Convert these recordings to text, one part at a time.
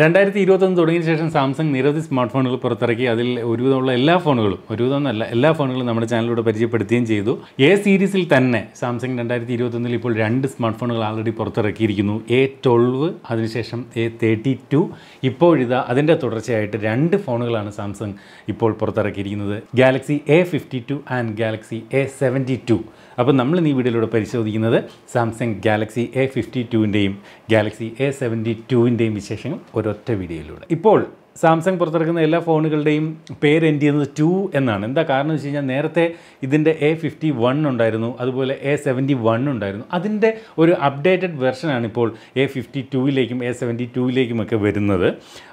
രണ്ടായിരത്തി ഇരുപത്തൊന്ന് തുടങ്ങിയ ശേഷം സാംസങ് നിരവധി സ്മാർട്ട് ഫോണുകൾ പുറത്തിറക്കി അതിൽ ഒരുവിധമുള്ള എല്ലാ ഫോണുകളും ഒരുവിധമൊന്നല്ല എല്ലാ ഫോണുകളും നമ്മുടെ ചാനലിലൂടെ പരിചയപ്പെടുത്തുകയും ചെയ്തു എ സീരീസിൽ തന്നെ സാംസങ് രണ്ടായിരത്തി ഇരുപത്തൊന്നിൽ ഇപ്പോൾ രണ്ട് സ്മാർട്ട് ഫോണുകൾ ആൾറെഡി പുറത്തിറക്കിയിരിക്കുന്നു എ ട്വൽവ് അതിനുശേഷം എ തേർട്ടി ടു ഇപ്പോഴിതാ അതിൻ്റെ തുടർച്ചയായിട്ട് രണ്ട് ഫോണുകളാണ് സാംസങ് ഇപ്പോൾ പുറത്തിറക്കിയിരിക്കുന്നത് Galaxy A fifty two and Galaxy A seventy two അപ്പോൾ നമ്മൾ ഈ വീഡിയോയിലൂടെ പരിശോധിക്കുന്നത് സാംസങ് ഗാലക്സി എ ഫിഫ്റ്റി ടുവിൻ്റെയും ഗാലക്സി എ സെവൻറ്റി ടുവിൻ്റെയും വിശേഷങ്ങൾ ഒരൊറ്റ വീഡിയോയിലൂടെ ഇപ്പോൾ സാംസങ് പുറത്തിറക്കുന്ന എല്ലാ ഫോണുകളുടെയും പേര് എൻഡ് ചെയ്യുന്നത് ടു എന്നാണ് എന്താ കാരണം വെച്ച് കഴിഞ്ഞാൽ നേരത്തെ ഇതിൻ്റെ എ ഫിഫ്റ്റി വൺ ഉണ്ടായിരുന്നു അതുപോലെ എ സെവൻറ്റി വൺ ഉണ്ടായിരുന്നു അതിൻ്റെ ഒരു അപ്ഡേറ്റഡ് വെർഷനാണ് ഇപ്പോൾ എ ഫിഫ്റ്റി ടുവിലേക്കും എ സെവൻറ്റി ടൂയിലേക്കുമൊക്കെ വരുന്നത്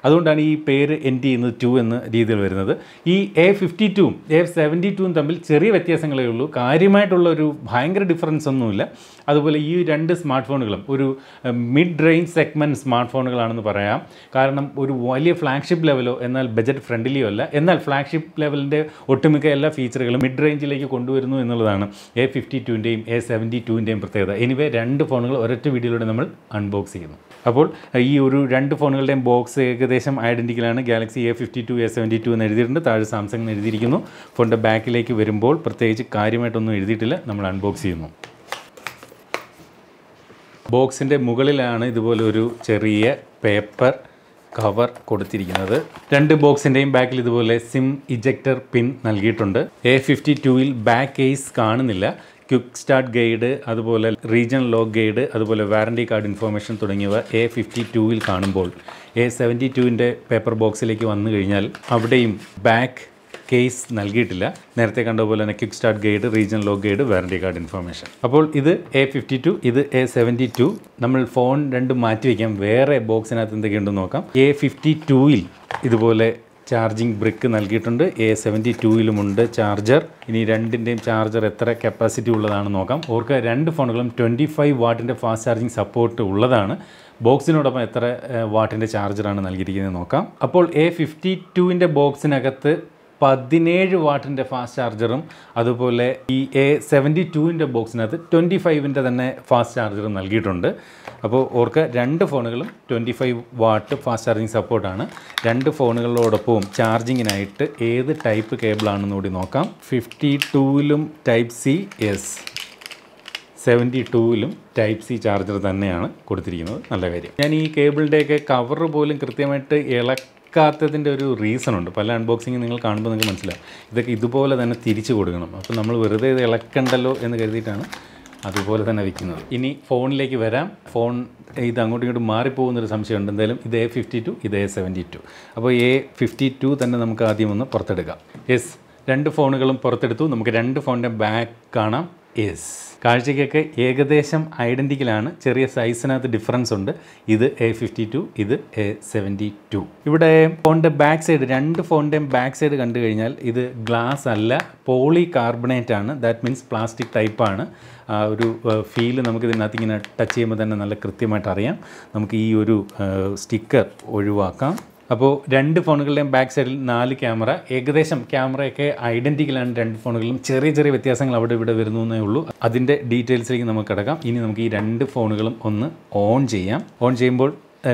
അതുകൊണ്ടാണ് ഈ പേര് എൻഡ് ചെയ്യുന്നത് ടു എന്ന രീതിയിൽ വരുന്നത് ഈ എ ഫിഫ്റ്റി ടുവും എ സെവൻറ്റി ടുവും തമ്മിൽ ചെറിയ വ്യത്യാസങ്ങളേ ഉള്ളൂ കാര്യമായിട്ടുള്ള ഒരു ഭയങ്കര ഡിഫറൻസ് ഒന്നുമില്ല അതുപോലെ ഈ രണ്ട് സ്മാർട്ട് ഫോണുകളും ഒരു മിഡ് റേഞ്ച് സെഗ്മെൻറ്റ് സ്മാർട്ട് ഫോണുകളാണെന്ന് പറയാം കാരണം ഒരു വലിയ ഫ്ലാഗ് ഫ്ലാഗ്ഷിപ്പ് ലെവലോ എന്നാൽ ബജറ്റ് ഫ്രണ്ട്ലിയോ അല്ല എന്നാൽ ഫ്ലാഗ്ഷിപ്പ് ലെവലിൻ്റെ ഒട്ടുമിക്ക എല്ലാ ഫീച്ചറുകളും മിഡ് റേഞ്ചിലേക്ക് കൊണ്ടുവരുന്നു എന്നുള്ളതാണ് എ ഫിഫ്റ്റി ടുവിൻ്റെയും എ സെവൻറ്റി ടുവിൻ്റെയും പ്രത്യേകത എനിവേ രണ്ട് ഫോണുകൾ ഒരൊറ്റ വീഡിയോയിലൂടെ നമ്മൾ അൺബോക്സ് ചെയ്യുന്നു അപ്പോൾ ഈ ഒരു രണ്ട് ഫോണുകളുടെയും ബോക്സ് ഏകദേശം ഐഡൻറ്റിക്കലാണ് Galaxy A fifty two A seventy two എന്ന് എഴുതിയിട്ടുണ്ട് താഴെ സാംസങ് എന്ന് എഴുതിയിരിക്കുന്നു ഫോണിൻ്റെ ബാക്കിലേക്ക് വരുമ്പോൾ പ്രത്യേകിച്ച് കാര്യമായിട്ടൊന്നും എഴുതിയിട്ടില്ല നമ്മൾ അൺബോക്സ് ചെയ്യുന്നു ബോക്സിൻ്റെ മുകളിലാണ് ഇതുപോലെ ഒരു ചെറിയ പേപ്പർ കവർ കൊടുത്തിരിക്കുന്നത് രണ്ട് ബോക്സിൻ്റെയും ബാക്കിൽ ഇതുപോലെ സിം ഇജക്ടർ പിൻ നൽകിയിട്ടുണ്ട് എ ഫിഫ്റ്റി ടൂവിൽ ബാക്ക് കേസ് കാണുന്നില്ല ക്വിക്ക് സ്റ്റാർട്ട് ഗൈഡ് അതുപോലെ റീജിയണൽ ലോക്ക് ഗൈഡ് അതുപോലെ വാറണ്ടി കാർഡ് ഇൻഫോർമേഷൻ തുടങ്ങിയവ എ ഫിഫ്റ്റി ടൂവിൽ കാണുമ്പോൾ എ സെവൻറ്റി ടൂവിൻ്റെ പേപ്പർ ബോക്സിലേക്ക് വന്നു കഴിഞ്ഞാൽ അവിടെയും ബാക്ക് കേസ് നൽകിയിട്ടില്ല നേരത്തെ കണ്ടതുപോലെ തന്നെ quick start guide region lock guide warranty card information അപ്പോൾ ഇത് എ ഫിഫ്റ്റി ടു ഇത് എ സെവൻറ്റി ടു നമ്മൾ ഫോൺ രണ്ടും മാറ്റി വയ്ക്കാം വേറെ ബോക്സിനകത്ത് എന്തൊക്കെയുണ്ടെന്ന് നോക്കാം എ ഫിഫ്റ്റി ടുവിൽ ഇതുപോലെ ചാർജിങ് ബ്രിക്ക് നൽകിയിട്ടുണ്ട് എ സെവൻറ്റി ഉണ്ട് ചാർജർ ഇനി രണ്ടിൻ്റെയും ചാർജർ എത്ര കപ്പാസിറ്റി ഉള്ളതാണെന്ന് നോക്കാം ഓർക്കുക രണ്ട് ഫോണുകളും ട്വൻറ്റി ഫൈവ് വാട്ടിൻ്റെ ഫാസ്റ്റ് ചാർജിങ് സപ്പോർട്ട് ഉള്ളതാണ് ബോക്സിനോടൊപ്പം എത്ര വാട്ടിൻ്റെ ചാർജറാണ് നൽകിയിരിക്കുന്നത് നോക്കാം അപ്പോൾ എ ഫിഫ്റ്റി ടുവിൻ്റെ ബോക്സിനകത്ത് പതിനേഴ് വാട്ടിൻ്റെ ഫാസ്റ്റ് ചാർജറും അതുപോലെ ഈ എ സെവൻറ്റി ടുവിൻ്റെ ബോക്സിനകത്ത് ട്വൻറ്റി ഫൈവിൻ്റെ തന്നെ ഫാസ്റ്റ് ചാർജറും നൽകിയിട്ടുണ്ട് അപ്പോൾ ഓർക്ക് രണ്ട് ഫോണുകളും twenty five watt fast charging സപ്പോർട്ടാണ് രണ്ട് ഫോണുകളോടൊപ്പവും ചാർജിങ്ങിനായിട്ട് ഏത് ടൈപ്പ് കേബിളാണെന്ന് കൂടി നോക്കാം ഫിഫ്റ്റി ടുവിലും ടൈപ്പ് സി എസ് സെവൻറ്റി ടുവിലും ടൈപ്പ് സി ചാർജർ തന്നെയാണ് കൊടുത്തിരിക്കുന്നത് നല്ല കാര്യം ഞാൻ ഈ കേബിളിൻ്റെയൊക്കെ കവർ പോലും കൃത്യമായിട്ട് ഇളക്ക കൊടുക്കാത്തതിൻ്റെ ഒരു റീസൺ ഉണ്ട് പല അൺബോക്സിങ് നിങ്ങൾ കാണുമ്പോൾ നിങ്ങൾക്ക് മനസ്സിലാവും ഇതൊക്കെ ഇതുപോലെ തന്നെ തിരിച്ചു കൊടുക്കണം അപ്പോൾ നമ്മൾ വെറുതെ ഇത് ഇളക്കണ്ടല്ലോ എന്ന് കരുതിയിട്ടാണ് അതുപോലെ തന്നെ വിൽക്കുന്നത് ഇനി ഫോണിലേക്ക് വരാം ഫോൺ ഇത് അങ്ങോട്ടും ഇങ്ങോട്ടും മാറിപ്പോകുന്നൊരു ഉണ്ട് എന്തായാലും ഇത് എ ഫിഫ്റ്റി ടു ഇത് എ സെവൻറ്റി ടു അപ്പോൾ എ ഫിഫ്റ്റി ടു തന്നെ നമുക്ക് ആദ്യം ഒന്ന് പുറത്തെടുക്കാം യെസ് രണ്ട് ഫോണുകളും പുറത്തെടുത്തു നമുക്ക് രണ്ട് ഫോണിൻ്റെ ബാക്ക് കാണാം എസ് കാഴ്ചയ്ക്കൊക്കെ ഏകദേശം ഐഡൻറ്റിക്കലാണ് ചെറിയ സൈസിനകത്ത് ഡിഫറൻസ് ഉണ്ട് ഇത് എ ഫിഫ്റ്റി ടു ഇത് എ സെവൻറ്റി ടു ഇവിടെ ഫോണിൻ്റെ ബാക്ക് സൈഡ് രണ്ട് ഫോണിൻ്റെയും ബാക്ക് സൈഡ് കണ്ടു കഴിഞ്ഞാൽ ഇത് ഗ്ലാസ് അല്ല പോളി കാർബണേറ്റ് ആണ് ദാറ്റ് മീൻസ് പ്ലാസ്റ്റിക് ടൈപ്പാണ് ഒരു ഫീല് നമുക്ക് ഇതിനകത്ത് ഇങ്ങനെ ടച്ച് ചെയ്യുമ്പോൾ തന്നെ നല്ല കൃത്യമായിട്ട് അറിയാം നമുക്ക് ഈ ഒരു സ്റ്റിക്കർ ഒഴിവാക്കാം അപ്പോൾ രണ്ട് ഫോണുകളുടെയും ബാക്ക് സൈഡിൽ നാല് ക്യാമറ ഏകദേശം ക്യാമറയൊക്കെ ഐഡൻറ്റിക്കലാണ് രണ്ട് ഫോണുകളിലും ചെറിയ ചെറിയ വ്യത്യാസങ്ങൾ അവിടെ ഇവിടെ വരുന്നു എന്നേ ഉള്ളൂ അതിൻ്റെ ഡീറ്റെയിൽസിലേക്ക് നമുക്ക് കിടക്കാം ഇനി നമുക്ക് ഈ രണ്ട് ഫോണുകളും ഒന്ന് ഓൺ ചെയ്യാം ഓൺ ചെയ്യുമ്പോൾ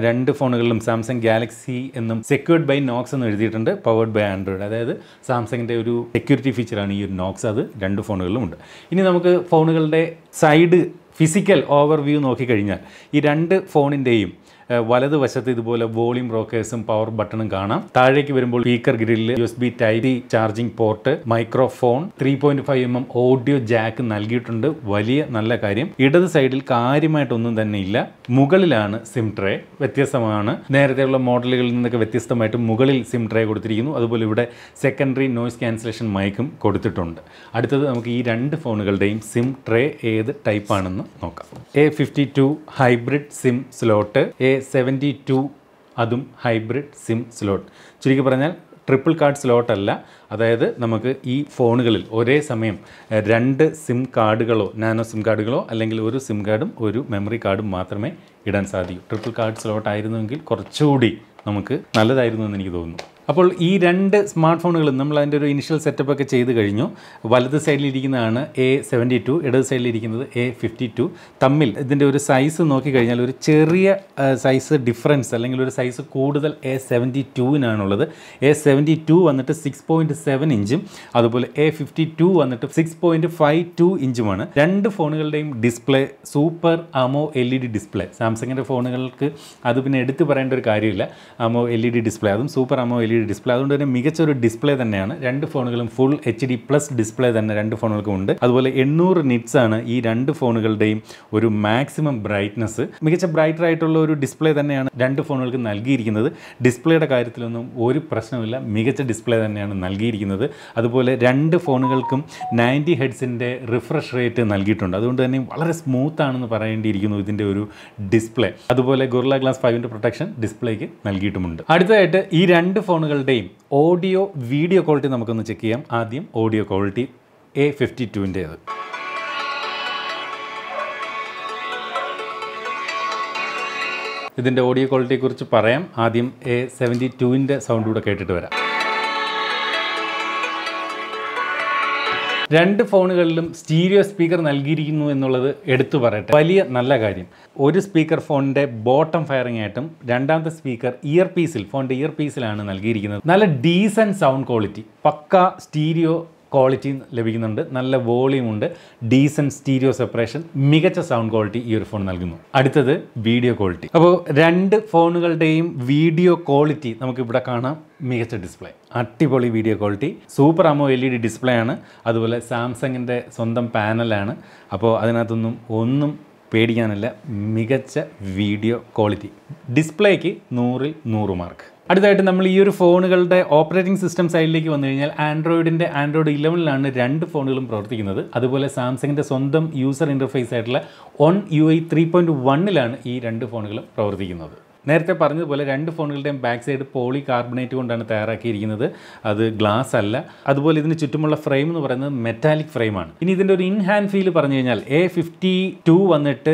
രണ്ട് ഫോണുകളിലും സാംസങ് ഗാലക്സി എന്നും സെക്യൂർഡ് ബൈ നോക്സ് എന്ന് എഴുതിയിട്ടുണ്ട് പവേർഡ് ബൈ ആൻഡ്രോയിഡ് അതായത് സാംസങ്ങിൻ്റെ ഒരു സെക്യൂരിറ്റി ഫീച്ചറാണ് ഈ ഒരു നോക്സ് അത് രണ്ട് ഫോണുകളിലും ഉണ്ട് ഇനി നമുക്ക് ഫോണുകളുടെ സൈഡ് ഫിസിക്കൽ ഓവർവ്യൂ നോക്കിക്കഴിഞ്ഞാൽ ഈ രണ്ട് ഫോണിൻ്റെയും വലതുവശത്ത് ഇതുപോലെ വോളിയം റോക്കേഴ്സും പവർ ബട്ടണും കാണാം താഴേക്ക് വരുമ്പോൾ സ്പീക്കർ ഗ്രില്ലിൽ U S B type charging port microphone three point five M M audio jack നൽകിയിട്ടുണ്ട് വലിയ നല്ല കാര്യം ഇടത് സൈഡിൽ കാര്യമായിട്ടൊന്നും തന്നെ ഇല്ല മുകളിലാണ് സിം ട്രേ വ്യത്യസ്തമാണ് നേരത്തെയുള്ള മോഡലുകളിൽ നിന്നൊക്കെ വ്യത്യസ്തമായിട്ട് മുകളിൽ സിം ട്രേ കൊടുത്തിരിക്കുന്നു അതുപോലെ ഇവിടെ സെക്കൻഡറി നോയ്സ് ക്യാൻസലേഷൻ മൈക്കും കൊടുത്തിട്ടുണ്ട് അടുത്തത് നമുക്ക് ഈ രണ്ട് ഫോണുകളുടെയും സിം ട്രേ ഏത് ടൈപ്പാണെന്ന് നോക്കാം A fifty two hybrid SIM slot A seventy two അതും ഹൈബ്രിഡ് സിം സ്ലോട്ട് ചുരുക്കി പറഞ്ഞാൽ ട്രിപ്പിൾ കാർഡ് സ്ലോട്ട് അല്ല അതായത് നമുക്ക് ഈ ഫോണുകളിൽ ഒരേ സമയം രണ്ട് സിം കാർഡുകളോ നാനോ സിം കാർഡുകളോ അല്ലെങ്കിൽ ഒരു സിം കാർഡും ഒരു മെമ്മറി കാർഡും മാത്രമേ ഇടാൻ സാധിക്കൂ ട്രിപ്പിൾ കാർഡ് സ്ലോട്ട് ആയിരുന്നുവെങ്കിൽ കുറച്ചുകൂടി നമുക്ക് നല്ലതായിരുന്നു എന്ന് എനിക്ക് തോന്നുന്നു അപ്പോൾ ഈ രണ്ട് സ്മാർട്ട് ഫോണുകളും നമ്മൾ അതിൻ്റെ ഒരു ഇനിഷ്യൽ സെറ്റപ്പ് ഒക്കെ ചെയ്ത് കഴിഞ്ഞു വലത് സൈഡിലിരിക്കുന്നതാണ് എ സെവൻറ്റി ടു ഇടത് സൈഡിലിരിക്കുന്നത് എ ഫിഫ്റ്റി ടു തമ്മിൽ ഇതിൻ്റെ ഒരു സൈസ് നോക്കിക്കഴിഞ്ഞാൽ ഒരു ചെറിയ സൈസ് ഡിഫറൻസ് അല്ലെങ്കിൽ ഒരു സൈസ് കൂടുതൽ എ സെവൻറ്റി ടുവിനാണുള്ളത് എ സെവൻറ്റി ടു വന്നിട്ട് സിക്സ് പോയിൻറ്റ് സെവൻ ഇഞ്ചും അതുപോലെ എ ഫിഫ്റ്റി ടു വന്നിട്ട് സിക്സ് പോയിൻറ്റ് ഫൈവ് ടു ഇഞ്ചുമാണ് രണ്ട് ഫോണുകളുടെയും display super AMOLED display സാംസങ്ങിൻ്റെ ഫോണുകൾക്ക് അത് പിന്നെ എടുത്തു പറയേണ്ട ഒരു കാര്യമില്ല AMOLED display അതും super AMOLED display അതുകൊണ്ട് തന്നെ മികച്ചൊരു ഡിസ്പ്ലേ തന്നെയാണ് രണ്ട് ഫോണുകളും full H D plus display തന്നെ രണ്ട് ഫോണുകൾക്കും ഉണ്ട് അതുപോലെ എണ്ണൂറ് നിറ്റ്സ് ആണ് ഈ രണ്ട് ഫോണുകളുടെയും ഒരു മാക്സിമം ബ്രൈറ്റ്നസ് മികച്ച ബ്രൈറ്റർ ആയിട്ടുള്ള ഒരു ഡിസ്പ്ലേ തന്നെയാണ് രണ്ട് ഫോണുകൾക്ക് നൽകിയിരിക്കുന്നത് ഡിസ്പ്ലേയുടെ കാര്യത്തിലൊന്നും ഒരു പ്രശ്നമില്ല മികച്ച ഡിസ്പ്ലേ തന്നെയാണ് നൽകിയിരിക്കുന്നത് അതുപോലെ രണ്ട് ഫോണുകൾക്കും നയൻറ്റി ഹെഡ്സിൻ്റെ റിഫ്രഷ് റേറ്റ് നൽകിയിട്ടുണ്ട് അതുകൊണ്ട് തന്നെ വളരെ സ്മൂത്ത് ആണെന്ന് പറയേണ്ടിയിരിക്കുന്നു ഇതിൻ്റെ ഒരു ഡിസ്പ്ലേ അതുപോലെ ഗുർല ഗ്ലാസ് ഫൈവിൻ്റെ പ്രൊട്ടക്ഷൻ ഡിസ്പ്ലേക്ക് നൽകിയിട്ടുമുണ്ട് അടുത്തതായിട്ട് ഈ രണ്ട് ഫോൺ ഫോണുകളുടെയും ഓഡിയോ വീഡിയോ ക്വാളിറ്റി നമുക്കൊന്ന് ചെക്ക് ചെയ്യാം ആദ്യം ഓഡിയോ ക്വാളിറ്റി എ ഫിഫ്റ്റി ടുവിൻ്റേത് ഇതിൻ്റെ ഓഡിയോ ക്വാളിറ്റിയെക്കുറിച്ച് പറയാം ആദ്യം എ സെവൻറ്റി ടുവിൻ്റെ സൗണ്ട് കൂടെ കേട്ടിട്ട് വരാം രണ്ട് ഫോണുകളിലും സ്റ്റീരിയോ സ്പീക്കർ നൽകിയിരിക്കുന്നു എന്നുള്ളത് എടുത്തു പറയട്ടെ വലിയ നല്ല കാര്യം ഒരു സ്പീക്കർ ഫോണിൻ്റെ ബോട്ടം ഫയറിംഗ് ആയിട്ടും രണ്ടാമത്തെ സ്പീക്കർ ഇയർ പീസിൽ ഫോണിൻ്റെ ഇയർ പീസിലാണ് നൽകിയിരിക്കുന്നത് നല്ല decent sound quality pukka stereo quality ലഭിക്കുന്നുണ്ട് നല്ല വോളിയം ഉണ്ട് ഡീസൻറ്റ് സ്റ്റീരിയോ സെപ്പറേഷൻ മികച്ച സൗണ്ട് ക്വാളിറ്റി ഈ ഒരു ഫോൺ നൽകുന്നു അടുത്തത് വീഡിയോ ക്വാളിറ്റി അപ്പോൾ രണ്ട് ഫോണുകളുടെയും വീഡിയോ ക്വാളിറ്റി നമുക്കിവിടെ കാണാം മികച്ച ഡിസ്പ്ലേ അടിപൊളി video quality super AMOLED display ആണ് അതുപോലെ സാംസങ്ങിൻ്റെ സ്വന്തം പാനലാണ് അപ്പോൾ അതിനകത്തൊന്നും ഒന്നും പേടിക്കാനല്ല മികച്ച വീഡിയോ ക്വാളിറ്റി ഡിസ്പ്ലേക്ക് നൂറിൽ നൂറ് മാർക്ക് അടുത്തായിട്ട് നമ്മൾ ഈ ഒരു ഫോണുകളുടെ ഓപ്പറേറ്റിംഗ് സിസ്റ്റം സൈഡിലേക്ക് വന്നു കഴിഞ്ഞാൽ ആൻഡ്രോയിഡിൻ്റെ ആൻഡ്രോയിഡ് ഇലവനിലാണ് രണ്ട് ഫോണുകളും പ്രവർത്തിക്കുന്നത് അതുപോലെ സാംസങ്ങിൻ്റെ സ്വന്തം യൂസർ ഇൻ്റർഫേസ് ആയിട്ടുള്ള one U I three point വണ്ണിലാണ് ഈ രണ്ട് ഫോണുകളും പ്രവർത്തിക്കുന്നത് നേരത്തെ പറഞ്ഞതുപോലെ രണ്ട് ഫോണുകളുടെയും ബാക്ക് സൈഡ് പോളി കാർബണേറ്റ് കൊണ്ടാണ് തയ്യാറാക്കിയിരിക്കുന്നത് അത് ഗ്ലാസ് അല്ല അതുപോലെ ഇതിന് ചുറ്റുമുള്ള ഫ്രെയിം എന്ന് പറയുന്നത് മെറ്റാലിക് ഫ്രെയിമാണ് ഇനി ഇതിൻ്റെ ഒരു ഇൻ ഹാൻഡ് ഫീൽ പറഞ്ഞു കഴിഞ്ഞാൽ എ ഫിഫ്റ്റി ടു വന്നിട്ട്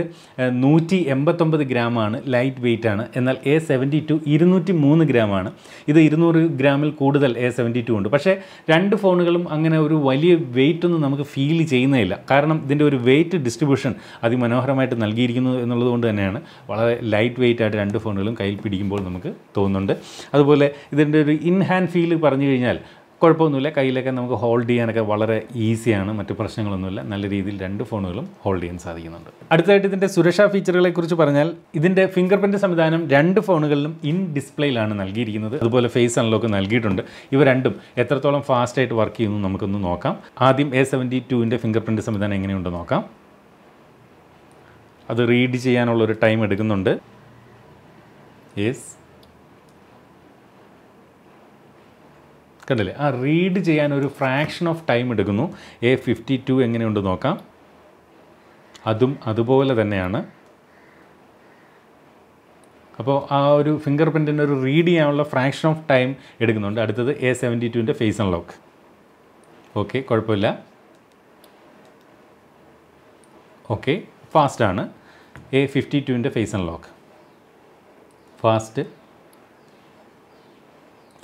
നൂറ്റി എൺപത്തൊമ്പത് ഗ്രാമാണ് ലൈറ്റ് വെയിറ്റ് ആണ് എന്നാൽ എ സെവൻറ്റി ടു ഇരുന്നൂറ്റി മൂന്ന് ഗ്രാമാണ് ഇത് ഇരുന്നൂറ് ഗ്രാമിൽ കൂടുതൽ എ സെവൻറ്റി ടു ഉണ്ട് പക്ഷേ രണ്ട് ഫോണുകളും അങ്ങനെ ഒരു വലിയ വെയിറ്റ് ഒന്നും നമുക്ക് ഫീൽ ചെയ്യുന്നില്ല കാരണം ഇതിൻ്റെ ഒരു വെയിറ്റ് ഡിസ്ട്രിബ്യൂഷൻ അതിമനോഹരമായിട്ട് നൽകിയിരിക്കുന്നു എന്നുള്ളത് കൊണ്ട് തന്നെയാണ് വളരെ ലൈറ്റ് വെയിറ്റ് ആയിട്ട് രണ്ട് ഫോണുകൾ ഫോണുകളും കയ്യിൽ പിടിക്കുമ്പോൾ നമുക്ക് തോന്നുന്നുണ്ട് അതുപോലെ ഇതിൻ്റെ ഒരു ഇൻ ഹാൻഡ് ഫീൽ പറഞ്ഞു കഴിഞ്ഞാൽ കുഴപ്പമൊന്നുമില്ല കയ്യിലൊക്കെ നമുക്ക് ഹോൾഡ് ചെയ്യാനൊക്കെ വളരെ ഈസിയാണ് മറ്റു പ്രശ്നങ്ങളൊന്നുമില്ല നല്ല രീതിയിൽ രണ്ട് ഫോണുകളും ഹോൾഡ് ചെയ്യാൻ സാധിക്കുന്നുണ്ട് അടുത്തതായിട്ട് ഇതിൻ്റെ സുരക്ഷാ ഫീച്ചറുകളെ കുറിച്ച് പറഞ്ഞാൽ ഇതിൻ്റെ ഫിംഗർ പ്രിൻറ്റ് സംവിധാനം രണ്ട് ഫോണുകളിലും ഇൻ ഡിസ്പ്ലേയിലാണ് നൽകിയിരിക്കുന്നത് അതുപോലെ ഫേസ് അൺലോക്ക് നൽകിയിട്ടുണ്ട് ഇവ രണ്ടും എത്രത്തോളം ഫാസ്റ്റായിട്ട് വർക്ക് ചെയ്യുന്നു നമുക്കൊന്ന് നോക്കാം ആദ്യം എ സെവൻറ്റി ടുവിൻ്റെ ഫിംഗർ പ്രിൻറ്റ് സംവിധാനം എങ്ങനെയുണ്ടോ നോക്കാം അത് റീഡ് ചെയ്യാനുള്ള ഒരു ടൈം എടുക്കുന്നുണ്ട് യെസ് കണ്ടില്ലേ ആ റീഡ് ചെയ്യാൻ ഒരു ഫ്രാക്ഷൻ ഓഫ് ടൈം എടുക്കുന്നു എ ഫിഫ്റ്റി ടു എങ്ങനെയുണ്ട് നോക്കാം അതും അതുപോലെ തന്നെയാണ് അപ്പോൾ ആ ഒരു ഫിംഗർ പ്രിൻറ്റിൻ്റെ ഒരു റീഡ് ചെയ്യാനുള്ള ഫ്രാക്ഷൻ ഓഫ് ടൈം എടുക്കുന്നുണ്ട് അടുത്തത് എ സെവൻറ്റി ടുവിൻ്റെ ഫേസ് അൺലോക്ക് ഓക്കെ കുഴപ്പമില്ല ഓക്കെ ഫാസ്റ്റാണ് എ ഫിഫ്റ്റി ടുവിൻ്റെ ഫേസ് അൺലോക്ക് फास्ट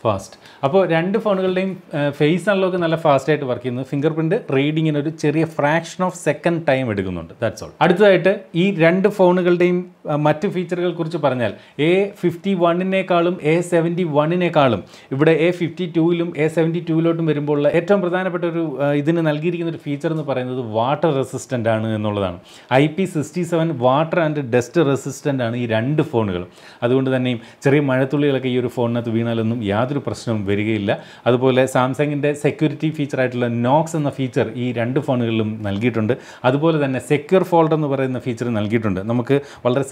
ഫാസ്റ്റ് അപ്പോൾ രണ്ട് ഫോണുകളുടെയും ഫേസ് അൺലോക്ക് നല്ല ഫാസ്റ്റ് ആയിട്ട് വർക്ക് ചെയ്യുന്നത് ഫിംഗർ പ്രിൻറ്റ് റീഡിങ്ങിന് ഒരു ചെറിയ ഫ്രാക്ഷൻ ഓഫ് സെക്കൻഡ് ടൈം എടുക്കുന്നുണ്ട് ദാറ്റ്സ് ഓൾ അടുത്തതായിട്ട് ഈ രണ്ട് ഫോണുകളുടെയും മറ്റ് ഫീച്ചറുകൾ കുറിച്ച് പറഞ്ഞാൽ എ ഫിഫ്റ്റി വണ്ണിനേക്കാളും എ സെവൻറ്റി വണ്ണിനേക്കാളും ഇവിടെ എ ഫിഫ്റ്റി ടൂവിലും എ സെവൻറ്റി ടൂവിലോട്ടും വരുമ്പോഴുള്ള ഏറ്റവും പ്രധാനപ്പെട്ട ഒരു ഇതിന് നൽകിയിരിക്കുന്ന ഒരു ഫീച്ചർ എന്ന് പറയുന്നത് വാട്ടർ റെസിസ്റ്റൻ്റ് ആണ് എന്നുള്ളതാണ് I P sixty seven water and dust resistant ആണ് ഈ രണ്ട് ഫോണുകളും അതുകൊണ്ട് തന്നെയും ചെറിയ മഴത്തുള്ളികളൊക്കെ ഈ ഒരു ഫോണിനകത്ത് വീണാലൊന്നും യാതൊരു യാതൊരു പ്രശ്നവും വരികയില്ല അതുപോലെ സാംസങ്ങിൻ്റെ സെക്യൂരിറ്റി ഫീച്ചർ ആയിട്ടുള്ള നോക്സ് എന്ന ഫീച്ചർ ഈ രണ്ട് ഫോണുകളിലും നൽകിയിട്ടുണ്ട് അതുപോലെ തന്നെ സെക്യൂർ ഫോൾഡ് എന്ന് പറയുന്ന ഫീച്ചർ നൽകിയിട്ടുണ്ട് നമുക്ക് വളരെ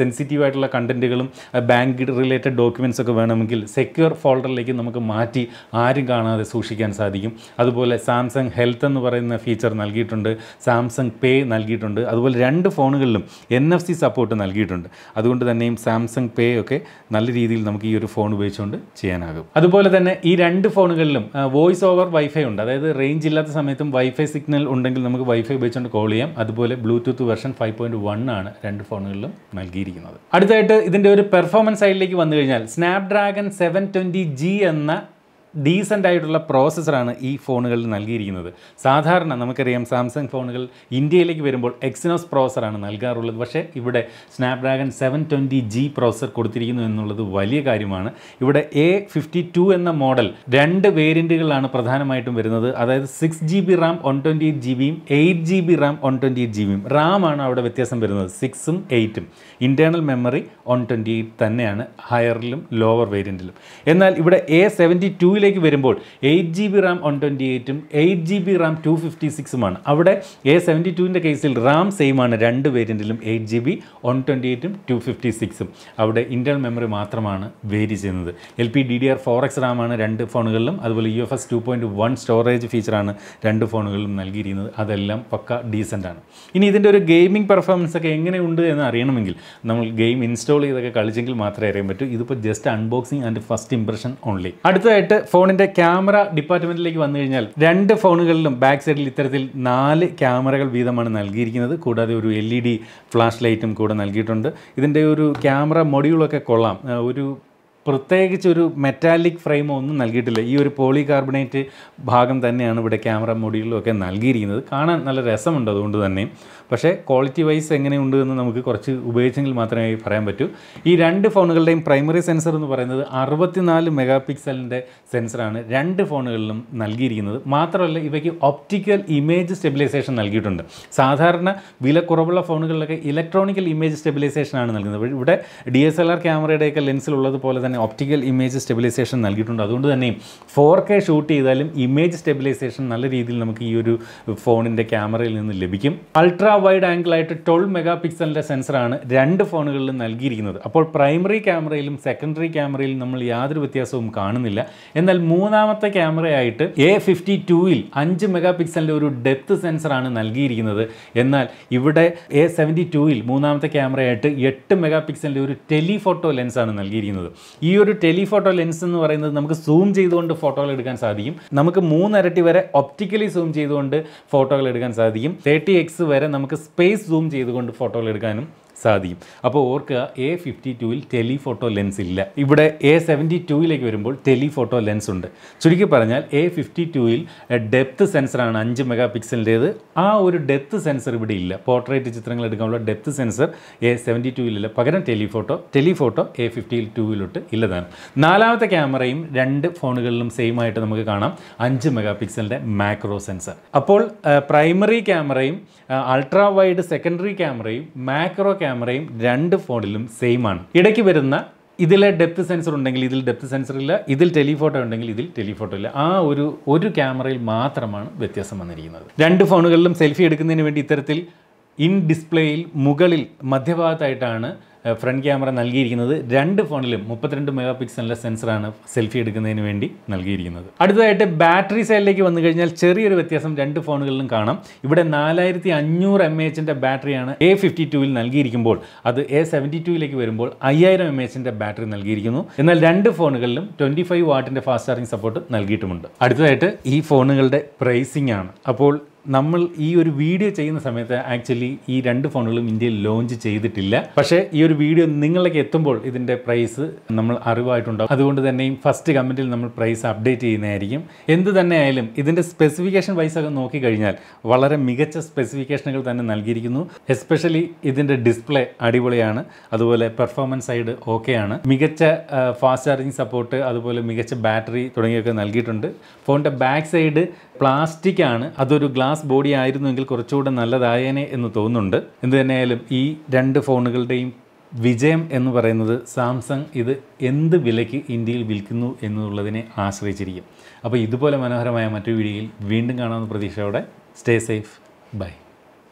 ആയിട്ടുള്ള കണ്ടൻറ്റുകളും ബാങ്ക് റിലേറ്റഡ് ഡോക്യുമെൻറ്റ്സ് ഒക്കെ വേണമെങ്കിൽ സെക്യൂർ ഫോൾഡറിലേക്ക് നമുക്ക് മാറ്റി ആരും കാണാതെ സൂക്ഷിക്കാൻ സാധിക്കും അതുപോലെ സാംസങ് ഹെൽത്ത് എന്ന് പറയുന്ന ഫീച്ചർ നൽകിയിട്ടുണ്ട് സാംസങ് പേ നൽകിയിട്ടുണ്ട് അതുപോലെ രണ്ട് ഫോണുകളിലും എൻ എഫ് സി സപ്പോർട്ട് നൽകിയിട്ടുണ്ട് അതുകൊണ്ട് തന്നെയും സാംസങ് പേ ഒക്കെ നല്ല രീതിയിൽ നമുക്ക് ഈ ഒരു ഫോൺ ഉപയോഗിച്ചുകൊണ്ട് ചെയ്യാനാകും അതുപോലെ തന്നെ ഈ രണ്ട് ഫോണുകളിലും വോയിസ് ഓവർ വൈഫൈ ഉണ്ട് അതായത് റേഞ്ച് ഇല്ലാത്ത സമയത്തും വൈഫൈ സിഗ്നൽ ഉണ്ടെങ്കിൽ നമുക്ക് വൈഫൈ ഉപയോഗിച്ചുകൊണ്ട് കോൾ ചെയ്യാം അതുപോലെ Bluetooth version five point one ആണ് രണ്ട് ഫോണുകളിലും നൽകിയിരിക്കുന്നത് അടുത്തായിട്ട് ഇതിൻ്റെ ഒരു പെർഫോമൻസ് സൈഡിലേക്ക് വന്നു കഴിഞ്ഞാൽ സ്നാപ്ഡ്രാഗൺ സെവൻ ട്വൻറ്റി ജി എന്ന ഡീസൻ്റ് ആയിട്ടുള്ള പ്രോസസ്സറാണ് ഈ ഫോണുകളിൽ നൽകിയിരിക്കുന്നത് സാധാരണ നമുക്കറിയാം സാംസങ് ഫോണുകൾ ഇന്ത്യയിലേക്ക് വരുമ്പോൾ എക്സിനോസ് പ്രോസറാണ് നൽകാറുള്ളത് പക്ഷേ ഇവിടെ Snapdragon seven twenty G processor കൊടുത്തിരിക്കുന്നു എന്നുള്ളത് വലിയ കാര്യമാണ് ഇവിടെ എ ഫിഫ്റ്റി ടു എന്ന മോഡൽ രണ്ട് വേരിയൻറ്റുകളാണ് പ്രധാനമായിട്ടും വരുന്നത് അതായത് six G B RAM one twenty eight G ബിയും eight G B RAM one twenty eight G ബിയും റാമാണ് അവിടെ വ്യത്യാസം വരുന്നത് സിക്സും എയ്റ്റും internal memory one twenty eight തന്നെയാണ് ഹയറിലും ലോവർ വേരിയൻറ്റിലും എന്നാൽ ഇവിടെ എ സെവൻറ്റി ടുവിൽ ഫോണിലേക്ക് വരുമ്പോൾ eight G B RAM one twenty എയ്റ്റും eight G B RAM two fifty സിക്സുമാണ് അവിടെ എ സെവൻറ്റി ടുവിൻ്റെ കേസിൽ റാം സെയിം ആണ് രണ്ട് വേരിയൻറ്റിലും eight G B one twenty എയ്റ്റും ടു ഫിഫ്റ്റി സിക്സും അവിടെ ഇൻറ്റേണൽ മെമ്മറി മാത്രമാണ് വേരി ചെയ്യുന്നത് L P D D R four X RAM ആണ് രണ്ട് ഫോണുകളിലും അതുപോലെ U F S two point one storage ഫീച്ചറാണ് രണ്ട് ഫോണുകളിലും നൽകിയിരിക്കുന്നത് അതെല്ലാം പക്ക ഡീസൻ്റ് ആണ് ഇനി ഇതിൻ്റെ ഒരു ഗെയിമിംഗ് പെർഫോമൻസ് ഒക്കെ എങ്ങനെയുണ്ട് എന്ന് അറിയണമെങ്കിൽ നമ്മൾ ഗെയിം ഇൻസ്റ്റാൾ ചെയ്തൊക്കെ കളിച്ചെങ്കിൽ മാത്രമേ അറിയാൻ പറ്റൂ ഇതിപ്പോൾ just unboxing and first impression only അടുത്തതായിട്ട് ഫോണിന്റെ ക്യാമറ ഡിപ്പാർട്ട്മെന്റിലേക്ക് വന്നു കഴിഞ്ഞാൽ രണ്ട് ഫോണുകളിലും ബാക്ക് സൈഡിൽ ഇത്തരത്തിൽ നാല് ക്യാമറകൾ വീതമാണ് നൽകിയിരിക്കുന്നത് കൂടാതെ ഒരു എൽ ഇ ഡി ഫ്ലാഷ് ലൈറ്റും കൂടെ നൽകിയിട്ടുണ്ട് ഇതിൻ്റെ ഒരു ക്യാമറ മൊഡ്യൂളൊക്കെ കൊള്ളാം ഒരു പ്രത്യേകിച്ച് ഒരു മെറ്റാലിക് ഫ്രെയിമോ ഒന്നും നൽകിയിട്ടില്ല ഈ ഒരു പോളി കാർബണേറ്റ് ഭാഗം തന്നെയാണ് ഇവിടെ ക്യാമറ മൊഡ്യൂളിലൊക്കെ നൽകിയിരിക്കുന്നത് കാണാൻ നല്ല രസമുണ്ട് അതുകൊണ്ട് തന്നെ പക്ഷേ ക്വാളിറ്റി വൈസ് എങ്ങനെയുണ്ട് എന്ന് നമുക്ക് കുറച്ച് ഉപയോഗിച്ചെങ്കിൽ മാത്രമേ പറയാൻ പറ്റൂ ഈ രണ്ട് ഫോണുകളുടെയും പ്രൈമറി സെൻസർ എന്ന് പറയുന്നത് അറുപത്തിനാല് മെഗാ പിക്സലിൻ്റെ സെൻസറാണ് രണ്ട് ഫോണുകളിലും നൽകിയിരിക്കുന്നത് മാത്രമല്ല ഇവയ്ക്ക് ഒപ്റ്റിക്കൽ ഇമേജ് സ്റ്റെബിലൈസേഷൻ നൽകിയിട്ടുണ്ട് സാധാരണ വില കുറവുള്ള ഫോണുകളിലൊക്കെ ഇലക്ട്രോണിക്കൽ ഇമേജ് സ്റ്റെബിലൈസേഷൻ ആണ് നൽകുന്നത് ഇവിടെ ഡി എസ് എൽ ആർ ക്യാമറയുടെയൊക്കെ പോലെ തന്നെ ഒപ്റ്റിക്കൽ ഇമേജ് സ്റ്റെബിലൈസേഷൻ നൽകിയിട്ടുണ്ട് അതുകൊണ്ട് തന്നെ ഫോർ കെ ഷൂട്ട് ചെയ്താലും ഇമേജ് സ്റ്റെബിലൈസേഷൻ നല്ല രീതിയിൽ നമുക്ക് ഈ ഒരു ഫോണിൻ്റെ ക്യാമറയിൽ നിന്ന് ലഭിക്കും അൾട്രാ വൈഡ് ആംഗിളായിട്ട് ട്വൽവ് മെഗാ പിക്സലിൻ്റെ സെൻസറാണ് രണ്ട് ഫോണുകളിലും നൽകിയിരിക്കുന്നത് അപ്പോൾ പ്രൈമറി ക്യാമറയിലും സെക്കൻഡറി ക്യാമറയിലും നമ്മൾ യാതൊരു വ്യത്യാസവും കാണുന്നില്ല എന്നാൽ മൂന്നാമത്തെ ക്യാമറയായിട്ട് എ ഫിഫ്റ്റി ടൂയിൽ അഞ്ച് മെഗാ പിക്സലിൻ്റെ ഒരു ഡെപ്ത് സെൻസറാണ് നൽകിയിരിക്കുന്നത് എന്നാൽ ഇവിടെ എ സെവൻറ്റി ടൂയിൽ മൂന്നാമത്തെ ക്യാമറയായിട്ട് എട്ട് മെഗാ പിക്സലിൻ്റെ ഒരു ടെലിഫോട്ടോ ലെൻസാണ് നൽകിയിരിക്കുന്നത് ഈ ഒരു ടെലിഫോട്ടോ ലെൻസ് എന്ന് പറയുന്നത് നമുക്ക് സൂം ചെയ്തുകൊണ്ട് ഫോട്ടോകൾ എടുക്കാൻ സാധിക്കും നമുക്ക് മൂന്നരട്ടി വരെ ഒപ്റ്റിക്കലി സൂം ചെയ്തുകൊണ്ട് ഫോട്ടോകൾ എടുക്കാൻ സാധിക്കും തേർട്ടി എക്സ് വരെ നമുക്ക് നമുക്ക് സ്പേസ് സൂം ചെയ്തുകൊണ്ട് ഫോട്ടോകൾ എടുക്കാനും സാധിക്കും അപ്പോൾ ഓർക്കുക എ ഫിഫ്റ്റി ടുവിൽ ടെലിഫോട്ടോ ലെൻസ് ഇല്ല ഇവിടെ എ സെവൻറ്റി ടുവിലേക്ക് വരുമ്പോൾ ടെലിഫോട്ടോ ലെൻസ് ഉണ്ട് ചുരുക്കി പറഞ്ഞാൽ എ ഫിഫ്റ്റി ടുവിൽ ഡെപ്ത് സെൻസറാണ് അഞ്ച് മെഗാ പിക്സലിൻ്റേത് ആ ഒരു ഡെപ്ത് സെൻസർ ഇവിടെ ഇല്ല പോർട്രേറ്റ് ചിത്രങ്ങൾ എടുക്കാനുള്ള ഡെപ്ത് സെൻസർ എ സെവൻറ്റി ടുവിലില്ല പകരം ടെലിഫോട്ടോ ടെലിഫോട്ടോ എ ഫിഫ്റ്റി ടുവിലോട്ട് ഇല്ലതാണ് നാലാമത്തെ ക്യാമറയും രണ്ട് ഫോണുകളിലും സെയിം ആയിട്ട് നമുക്ക് കാണാം അഞ്ച് മെഗാ പിക്സലിൻ്റെ മാക്രോ സെൻസർ അപ്പോൾ പ്രൈമറി ക്യാമറയും അൾട്രാ വൈഡ് സെക്കൻഡറി ക്യാമറയും മാക്രോ ക്യാമറ ക്യാമറയും രണ്ട് ഫോണിലും സെയിം ആണ് ഇടയ്ക്ക് വരുന്ന ഇതിലെ ഡെപ്ത് സെൻസർ ഉണ്ടെങ്കിൽ ഇതിൽ ഡെപ്ത് സെൻസർ ഇല്ല ഇതിൽ ടെലിഫോട്ടോ ഉണ്ടെങ്കിൽ ഇതിൽ ടെലിഫോട്ടോ ഇല്ല ആ ഒരു ഒരു ക്യാമറയിൽ മാത്രമാണ് വ്യത്യാസം വന്നിരിക്കുന്നത് രണ്ട് ഫോണുകളിലും സെൽഫി എടുക്കുന്നതിന് വേണ്ടി ഇത്തരത്തിൽ ഇൻ ഡിസ്പ്ലേയിൽ മുകളിൽ മധ്യഭാഗത്തായിട്ടാണ് ഫ്രണ്ട് ക്യാമറ നൽകിയിരിക്കുന്നത് രണ്ട് ഫോണിലും മുപ്പത്തിരണ്ട് മെഗാ പിക്സലിൻ്റെ സെൻസറാണ് സെൽഫി എടുക്കുന്നതിന് വേണ്ടി നൽകിയിരിക്കുന്നത് അടുത്തതായിട്ട് ബാറ്ററി സൈഡിലേക്ക് വന്നു കഴിഞ്ഞാൽ ചെറിയൊരു വ്യത്യാസം രണ്ട് ഫോണുകളിലും കാണാം ഇവിടെ നാലായിരത്തി അഞ്ഞൂറ് എം എച്ചിൻ്റെ ബാറ്ററിയാണ് എ ഫിഫ്റ്റി ടുവിൽ നൽകിയിരിക്കുമ്പോൾ അത് എ സെവൻറ്റി ടുവിലേക്ക് വരുമ്പോൾ അയ്യായിരം എം എച്ചിൻ്റെ ബാറ്ററി നൽകിയിരിക്കുന്നു എന്നാൽ രണ്ട് ഫോണുകളിലും ട്വൻറ്റി ഫൈവ് വാട്ടിൻ്റെ ഫാസ്റ്റ് ചാർജിങ് സപ്പോർട്ട് നൽകിയിട്ടുമുണ്ട് അടുത്തതായിട്ട് ഈ ഫോണുകളുടെ പ്രൈസിംഗ് ആണ് അപ്പോൾ നമ്മൾ ഈ ഒരു വീഡിയോ ചെയ്യുന്ന സമയത്ത് ആക്ച്വലി ഈ രണ്ട് ഫോണുകളും ഇന്ത്യയിൽ ലോഞ്ച് ചെയ്തിട്ടില്ല പക്ഷേ ഈ ഒരു വീഡിയോ നിങ്ങളിലേക്ക് എത്തുമ്പോൾ ഇതിൻ്റെ പ്രൈസ് നമ്മൾ അറിവായിട്ടുണ്ടാകും അതുകൊണ്ട് തന്നെയും ഫസ്റ്റ് കമൻറ്റിൽ നമ്മൾ പ്രൈസ് അപ്ഡേറ്റ് ചെയ്യുന്നതായിരിക്കും എന്ത് തന്നെ ആയാലും ഇതിൻ്റെ സ്പെസിഫിക്കേഷൻ വൈസ് ഒക്കെ നോക്കിക്കഴിഞ്ഞാൽ വളരെ മികച്ച സ്പെസിഫിക്കേഷനുകൾ തന്നെ നൽകിയിരിക്കുന്നു എസ്പെഷ്യലി ഇതിൻ്റെ ഡിസ്പ്ലേ അടിപൊളിയാണ് അതുപോലെ പെർഫോമൻസ് സൈഡ് ഓക്കെയാണ് മികച്ച ഫാസ്റ്റ് ചാർജിങ് സപ്പോർട്ട് അതുപോലെ മികച്ച ബാറ്ററി തുടങ്ങിയൊക്കെ നൽകിയിട്ടുണ്ട് ഫോണിൻ്റെ ബാക്ക് സൈഡ് പ്ലാസ്റ്റിക് ആണ് അതൊരു ഗ്ലാസ് ഗ്ലാസ് ബോഡി ആയിരുന്നുവെങ്കിൽ കുറച്ചുകൂടെ നല്ലതായേനെ എന്ന് തോന്നുന്നുണ്ട് എന്ത് തന്നെയായാലും ഈ രണ്ട് ഫോണുകളുടെയും വിജയം എന്ന് പറയുന്നത് സാംസങ് ഇത് എന്ത് വിലയ്ക്ക് ഇന്ത്യയിൽ വിൽക്കുന്നു എന്നുള്ളതിനെ ആശ്രയിച്ചിരിക്കും അപ്പോൾ ഇതുപോലെ മനോഹരമായ മറ്റു വീഡിയോയിൽ വീണ്ടും കാണാമെന്ന് പ്രതീക്ഷയോടെ സ്റ്റേ സേഫ് ബൈ